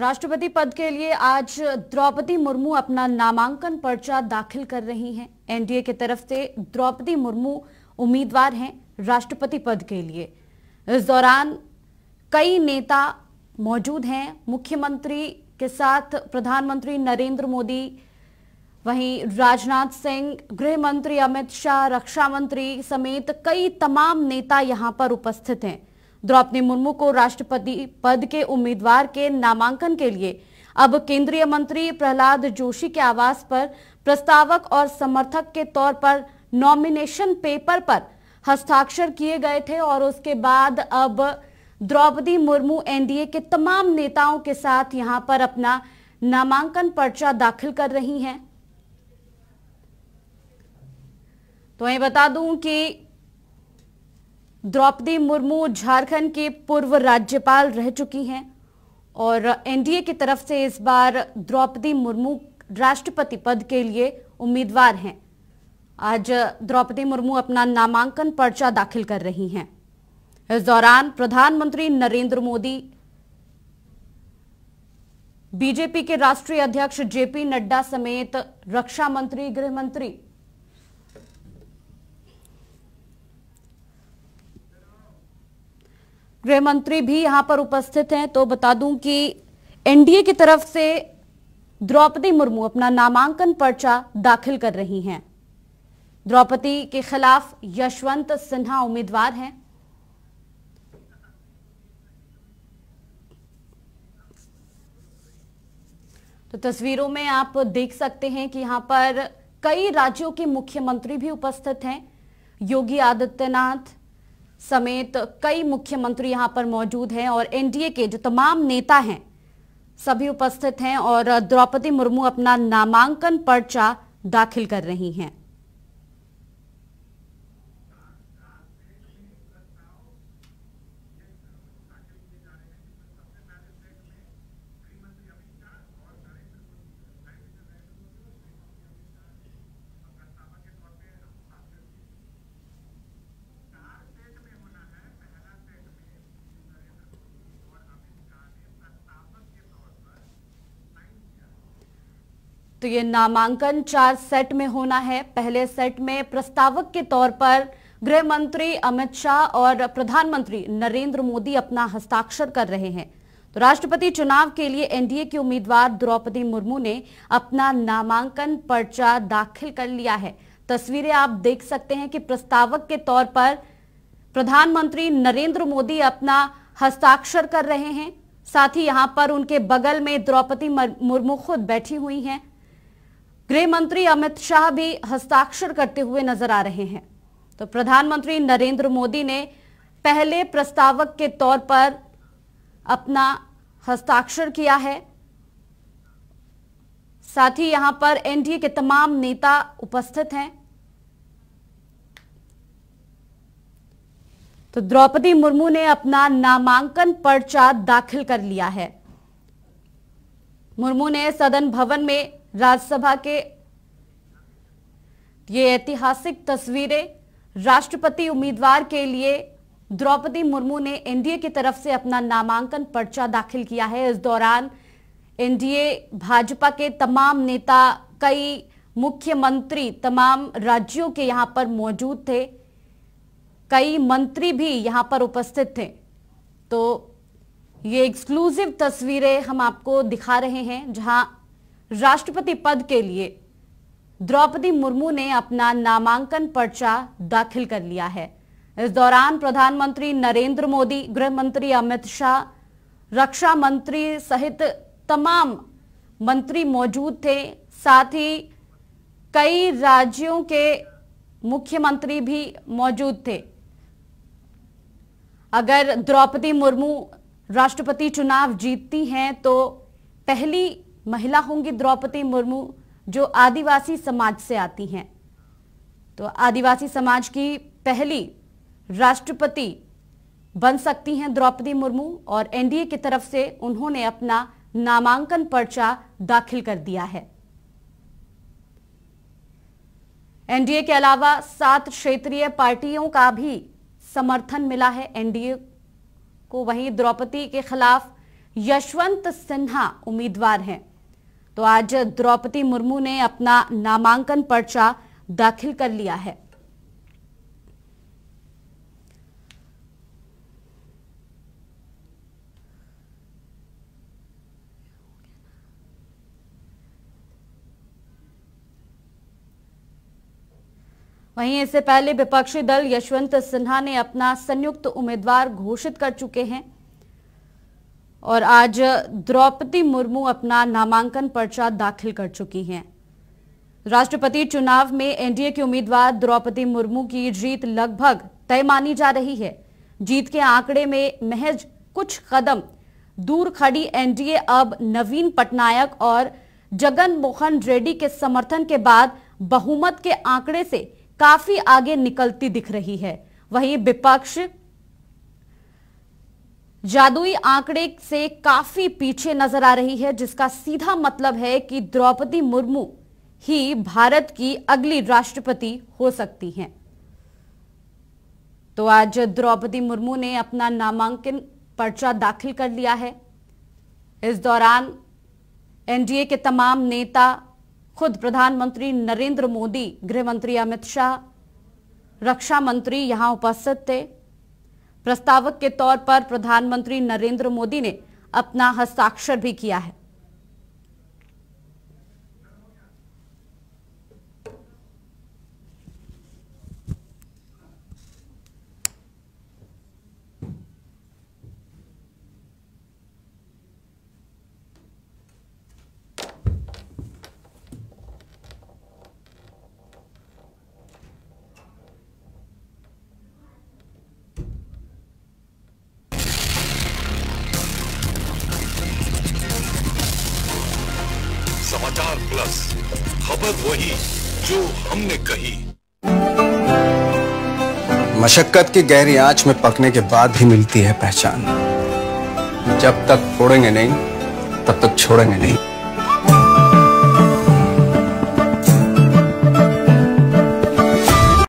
राष्ट्रपति पद के लिए आज द्रौपदी मुर्मू अपना नामांकन पर्चा दाखिल कर रही हैं एनडीए की तरफ से द्रौपदी मुर्मू उम्मीदवार हैं राष्ट्रपति पद के लिए इस दौरान कई नेता मौजूद हैं मुख्यमंत्री के साथ प्रधानमंत्री नरेंद्र मोदी वहीं राजनाथ सिंह गृह मंत्री अमित शाह रक्षा मंत्री समेत कई तमाम नेता यहां पर उपस्थित हैं द्रौपदी मुर्मू को राष्ट्रपति पद के उम्मीदवार के नामांकन के लिए अब केंद्रीय मंत्री प्रहलाद जोशी के आवास पर प्रस्तावक और समर्थक के तौर पर नॉमिनेशन पेपर पर हस्ताक्षर किए गए थे और उसके बाद अब द्रौपदी मुर्मू एनडीए के तमाम नेताओं के साथ यहां पर अपना नामांकन पर्चा दाखिल कर रही हैं तो ये बता दूं कि द्रौपदी मुर्मू झारखंड के पूर्व राज्यपाल रह चुकी हैं और एनडीए की तरफ से इस बार द्रौपदी मुर्मू राष्ट्रपति पद के लिए उम्मीदवार हैं आज द्रौपदी मुर्मू अपना नामांकन पर्चा दाखिल कर रही हैं इस दौरान प्रधानमंत्री नरेंद्र मोदी बीजेपी के राष्ट्रीय अध्यक्ष जेपी नड्डा समेत रक्षा मंत्री गृह मंत्री गृहमंत्री भी यहां पर उपस्थित हैं तो बता दूं कि एनडीए की तरफ से द्रौपदी मुर्मू अपना नामांकन पर्चा दाखिल कर रही हैं द्रौपदी के खिलाफ यशवंत सिन्हा उम्मीदवार हैं तो तस्वीरों में आप देख सकते हैं कि यहां पर कई राज्यों के मुख्यमंत्री भी उपस्थित हैं योगी आदित्यनाथ समेत कई मुख्यमंत्री यहां पर मौजूद हैं और एनडीए के जो तमाम नेता हैं सभी उपस्थित हैं और द्रौपदी मुर्मू अपना नामांकन पर्चा दाखिल कर रही हैं तो ये नामांकन चार सेट में होना है पहले सेट में प्रस्तावक के तौर पर गृह मंत्री अमित शाह और प्रधानमंत्री नरेंद्र मोदी अपना हस्ताक्षर कर रहे हैं तो राष्ट्रपति चुनाव के लिए एनडीए के उम्मीदवार द्रौपदी मुर्मू ने अपना नामांकन पर्चा दाखिल कर लिया है तस्वीरें आप देख सकते हैं कि प्रस्तावक के तौर पर प्रधानमंत्री नरेंद्र मोदी अपना हस्ताक्षर कर रहे हैं साथ ही यहां पर उनके बगल में द्रौपदी मुर्मू खुद बैठी हुई हैं गृह मंत्री अमित शाह भी हस्ताक्षर करते हुए नजर आ रहे हैं तो प्रधानमंत्री नरेंद्र मोदी ने पहले प्रस्तावक के तौर पर अपना हस्ताक्षर किया है साथ ही यहां पर एनडीए के तमाम नेता उपस्थित हैं तो द्रौपदी मुर्मू ने अपना नामांकन पर्चा दाखिल कर लिया है मुर्मू ने सदन भवन में राज्यसभा के ये ऐतिहासिक तस्वीरें राष्ट्रपति उम्मीदवार के लिए द्रौपदी मुर्मू ने एनडीए की तरफ से अपना नामांकन पर्चा दाखिल किया है इस दौरान एनडीए भाजपा के तमाम नेता कई मुख्यमंत्री तमाम राज्यों के यहां पर मौजूद थे कई मंत्री भी यहां पर उपस्थित थे तो ये एक्सक्लूसिव तस्वीरें हम आपको दिखा रहे हैं जहां राष्ट्रपति पद के लिए द्रौपदी मुर्मू ने अपना नामांकन पर्चा दाखिल कर लिया है इस दौरान प्रधानमंत्री नरेंद्र मोदी गृह मंत्री अमित शाह रक्षा मंत्री सहित तमाम मंत्री मौजूद थे साथ ही कई राज्यों के मुख्यमंत्री भी मौजूद थे अगर द्रौपदी मुर्मू राष्ट्रपति चुनाव जीतती हैं तो पहली महिला होंगी द्रौपदी मुर्मू जो आदिवासी समाज से आती हैं तो आदिवासी समाज की पहली राष्ट्रपति बन सकती हैं द्रौपदी मुर्मू और एनडीए की तरफ से उन्होंने अपना नामांकन पर्चा दाखिल कर दिया है एनडीए के अलावा सात क्षेत्रीय पार्टियों का भी समर्थन मिला है एनडीए को वहीं द्रौपदी के खिलाफ यशवंत सिन्हा उम्मीदवार हैं तो आज द्रौपदी मुर्मू ने अपना नामांकन पर्चा दाखिल कर लिया है वहीं इससे पहले विपक्षी दल यशवंत सिन्हा ने अपना संयुक्त उम्मीदवार घोषित कर चुके हैं और आज द्रौपदी मुर्मू अपना नामांकन पर्चा दाखिल कर चुकी हैं राष्ट्रपति चुनाव में एनडीए के उम्मीदवार द्रौपदी मुर्मू की जीत लगभग तय मानी जा रही है जीत के आंकड़े में महज कुछ कदम दूर खड़ी एनडीए अब नवीन पटनायक और जगन मोहन रेड्डी के समर्थन के बाद बहुमत के आंकड़े से काफी आगे निकलती दिख रही है वहीं विपक्ष जादुई आंकड़े से काफी पीछे नजर आ रही है जिसका सीधा मतलब है कि द्रौपदी मुर्मू ही भारत की अगली राष्ट्रपति हो सकती हैं। तो आज द्रौपदी मुर्मू ने अपना नामांकन पर्चा दाखिल कर लिया है इस दौरान एनडीए के तमाम नेता खुद प्रधानमंत्री नरेंद्र मोदी गृहमंत्री अमित शाह रक्षा मंत्री यहां उपस्थित थे प्रस्तावक के तौर पर प्रधानमंत्री नरेंद्र मोदी ने अपना हस्ताक्षर भी किया है स्टार प्लस खबर वही जो हमने कही मशक्कत की गहरी आंच में पकने के बाद ही मिलती है पहचान जब तक फोड़ेंगे नहीं तब तक छोड़ेंगे नहीं